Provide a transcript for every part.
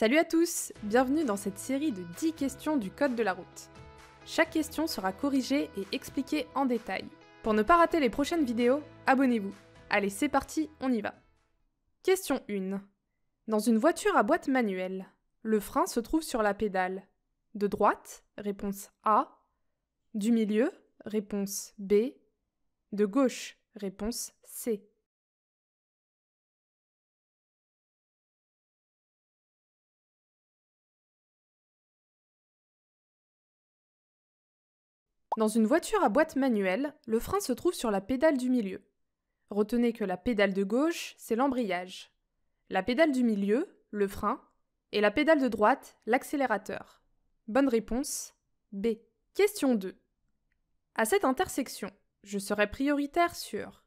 Salut à tous, bienvenue dans cette série de 10 questions du Code de la route. Chaque question sera corrigée et expliquée en détail. Pour ne pas rater les prochaines vidéos, abonnez-vous. Allez, c'est parti, on y va. Question 1. Dans une voiture à boîte manuelle, le frein se trouve sur la pédale. De droite, réponse A. Du milieu, réponse B. De gauche, réponse C. Dans une voiture à boîte manuelle, le frein se trouve sur la pédale du milieu. Retenez que la pédale de gauche, c'est l'embrayage. La pédale du milieu, le frein, et la pédale de droite, l'accélérateur. Bonne réponse B. Question 2. À cette intersection, je serai prioritaire sur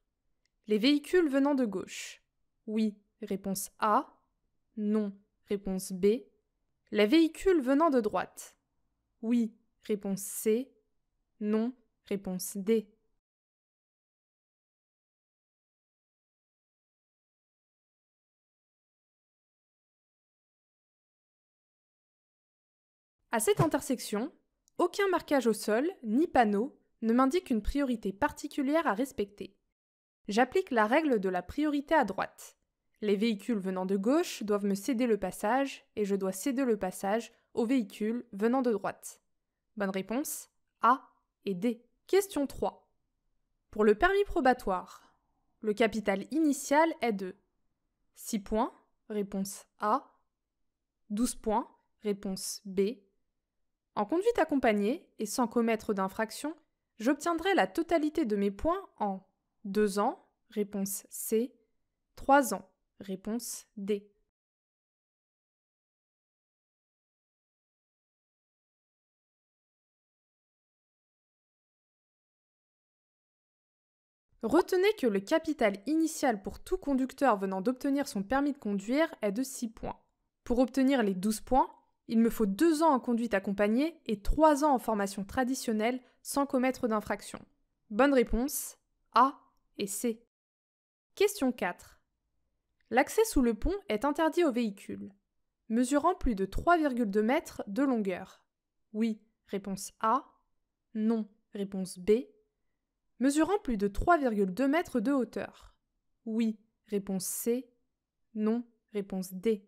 les véhicules venant de gauche. Oui, réponse A. Non, réponse B. Les véhicules venant de droite. Oui, réponse C. Non. Réponse D. À cette intersection, aucun marquage au sol ni panneau ne m'indique une priorité particulière à respecter. J'applique la règle de la priorité à droite. Les véhicules venant de gauche doivent me céder le passage et je dois céder le passage aux véhicules venant de droite. Bonne réponse A et D. Question 3. Pour le permis probatoire, le capital initial est de 6 points, réponse A, 12 points, réponse B. En conduite accompagnée et sans commettre d'infraction, j'obtiendrai la totalité de mes points en 2 ans, réponse C, 3 ans, réponse D. Retenez que le capital initial pour tout conducteur venant d'obtenir son permis de conduire est de 6 points. Pour obtenir les 12 points, il me faut 2 ans en conduite accompagnée et 3 ans en formation traditionnelle sans commettre d'infraction. Bonne réponse A et C. Question 4. L'accès sous le pont est interdit aux véhicules, mesurant plus de 3,2 mètres de longueur. Oui, réponse A. Non, réponse B mesurant plus de 3,2 mètres de hauteur. Oui, réponse C. Non, réponse D.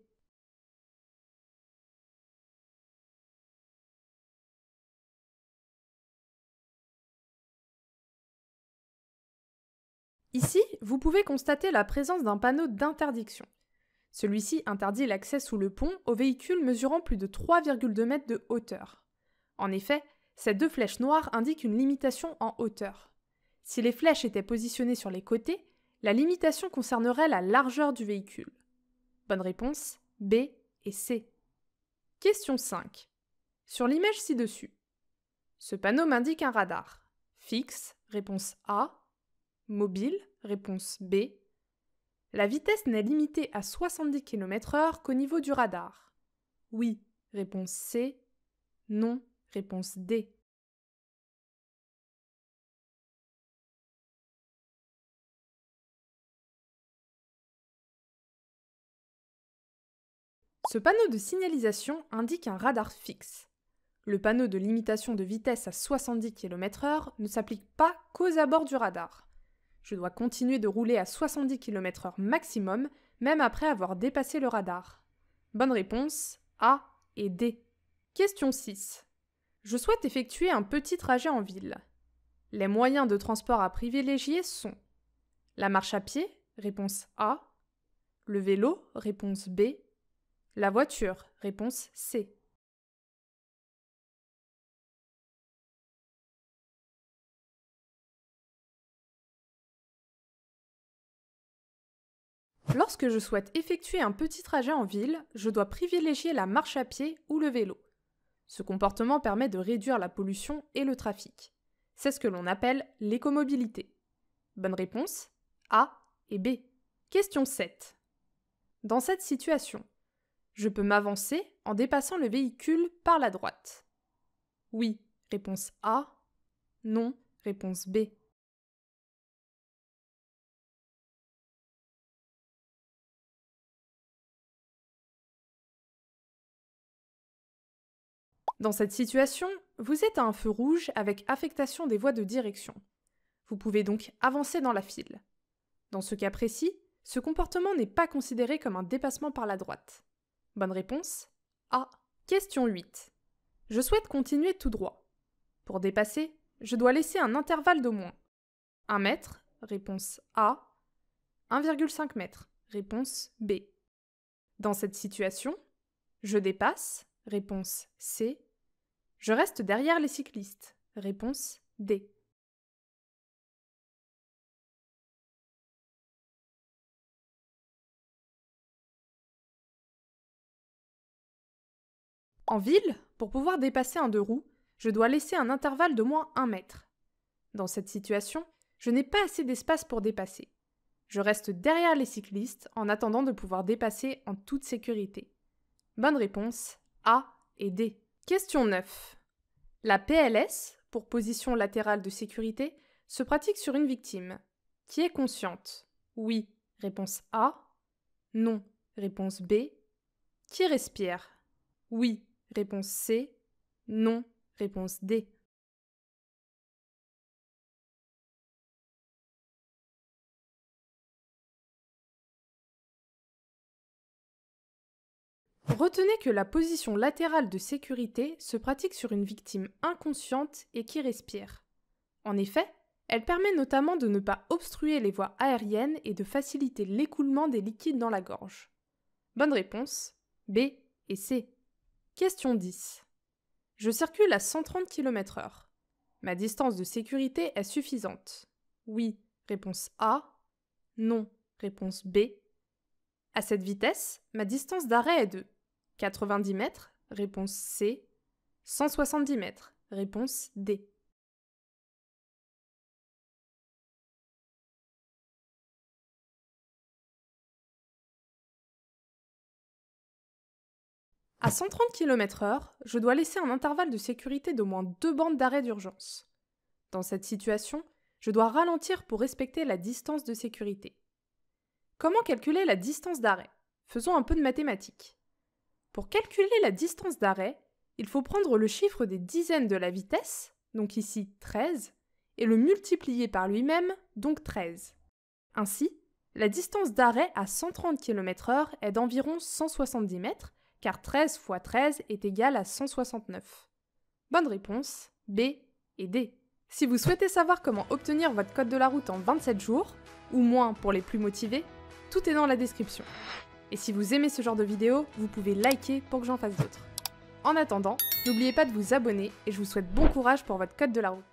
Ici, vous pouvez constater la présence d'un panneau d'interdiction. Celui-ci interdit l'accès sous le pont aux véhicules mesurant plus de 3,2 mètres de hauteur. En effet, ces deux flèches noires indiquent une limitation en hauteur. Si les flèches étaient positionnées sur les côtés, la limitation concernerait la largeur du véhicule. Bonne réponse B et C. Question 5. Sur l'image ci-dessus, ce panneau m'indique un radar. Fixe, réponse A. Mobile, réponse B. La vitesse n'est limitée à 70 km/h qu'au niveau du radar. Oui, réponse C. Non, réponse D. Ce panneau de signalisation indique un radar fixe. Le panneau de limitation de vitesse à 70 km/h ne s'applique pas qu'aux abords du radar. Je dois continuer de rouler à 70 km/h maximum, même après avoir dépassé le radar. Bonne réponse A et D. Question 6. Je souhaite effectuer un petit trajet en ville. Les moyens de transport à privilégier sont la marche à pied, réponse A, le vélo, réponse B, la voiture. Réponse C. Lorsque je souhaite effectuer un petit trajet en ville, je dois privilégier la marche à pied ou le vélo. Ce comportement permet de réduire la pollution et le trafic. C'est ce que l'on appelle l'écomobilité. Bonne réponse A et B. Question 7. Dans cette situation, je peux m'avancer en dépassant le véhicule par la droite. Oui, réponse A. Non, réponse B. Dans cette situation, vous êtes à un feu rouge avec affectation des voies de direction. Vous pouvez donc avancer dans la file. Dans ce cas précis, ce comportement n'est pas considéré comme un dépassement par la droite. Bonne réponse A. Question 8. Je souhaite continuer tout droit. Pour dépasser, je dois laisser un intervalle d'au moins 1 mètre, réponse A, 1,5 mètre, réponse B. Dans cette situation, je dépasse, réponse C, je reste derrière les cyclistes, réponse D. En ville, pour pouvoir dépasser un deux roues, je dois laisser un intervalle de moins un mètre. Dans cette situation, je n'ai pas assez d'espace pour dépasser. Je reste derrière les cyclistes en attendant de pouvoir dépasser en toute sécurité. Bonne réponse A et D. Question 9. La PLS, pour position latérale de sécurité, se pratique sur une victime. Qui est consciente Oui, réponse A. Non, réponse B. Qui respire Oui, Réponse C. Non. Réponse D. Retenez que la position latérale de sécurité se pratique sur une victime inconsciente et qui respire. En effet, elle permet notamment de ne pas obstruer les voies aériennes et de faciliter l'écoulement des liquides dans la gorge. Bonne réponse B et C. Question 10. Je circule à 130 km/h. Ma distance de sécurité est suffisante. Oui, réponse A. Non, réponse B. À cette vitesse, ma distance d'arrêt est de 90 mètres, réponse C. 170 mètres, réponse D. À 130 km/h, je dois laisser un intervalle de sécurité d'au moins deux bandes d'arrêt d'urgence. Dans cette situation, je dois ralentir pour respecter la distance de sécurité. Comment calculer la distance d'arrêt Faisons un peu de mathématiques. Pour calculer la distance d'arrêt, il faut prendre le chiffre des dizaines de la vitesse, donc ici 13, et le multiplier par lui-même, donc 13. Ainsi, la distance d'arrêt à 130 km/h est d'environ 170 mètres, car 13 x 13 est égal à 169. Bonne réponse, B et D. Si vous souhaitez savoir comment obtenir votre code de la route en 27 jours, ou moins pour les plus motivés, tout est dans la description. Et si vous aimez ce genre de vidéo, vous pouvez liker pour que j'en fasse d'autres. En attendant, n'oubliez pas de vous abonner et je vous souhaite bon courage pour votre code de la route.